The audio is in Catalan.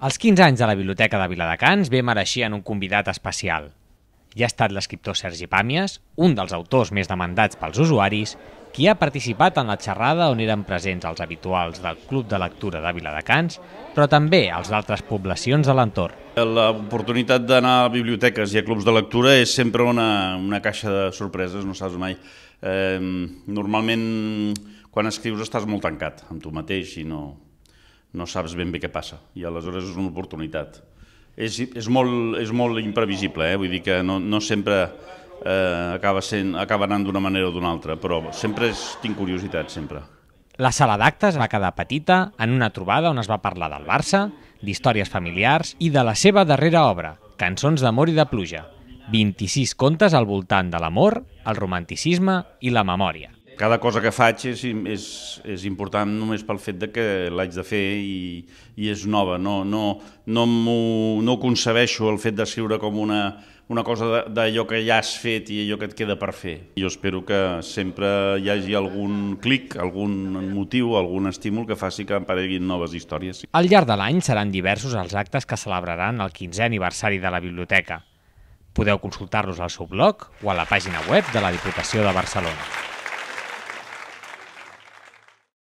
Als 15 anys de la Biblioteca de Viladecans bé mereixien un convidat especial. Ja ha estat l'escriptor Sergi Pàmies, un dels autors més demandats pels usuaris, qui ha participat en la xerrada on eren presents els habituals del Club de Lectura de Viladecans, però també els d'altres poblacions de l'entorn. L'oportunitat d'anar a biblioteques i a clubs de lectura és sempre una, una caixa de sorpreses, no saps mai. Eh, normalment, quan escrius, estàs molt tancat amb tu mateix i no, no saps ben bé què passa, i aleshores és una oportunitat. És, és, molt, és molt imprevisible, eh? vull dir que no, no sempre eh, acaba, sent, acaba anant d'una manera o d'una altra, però sempre és, tinc curiositat, sempre. La sala d'actes va quedar petita en una trobada on es va parlar del Barça, d'històries familiars i de la seva darrera obra, Cançons d'amor i de pluja, 26 contes al voltant de l'amor, el romanticisme i la memòria cada cosa que faig és, és, és important només pel fet de que l'haig de fer i, i és nova. No, no, no, no concebeixo el fet d'escriure com una, una cosa d'allò que ja has fet i allò que et queda per fer. Jo espero que sempre hi hagi algun clic, algun motiu, algun estímul que faci que apareguin noves històries. Al llarg de l'any seran diversos els actes que celebraran el 15è aniversari de la biblioteca. Podeu consultar-los al seu blog o a la pàgina web de la Diputació de Barcelona.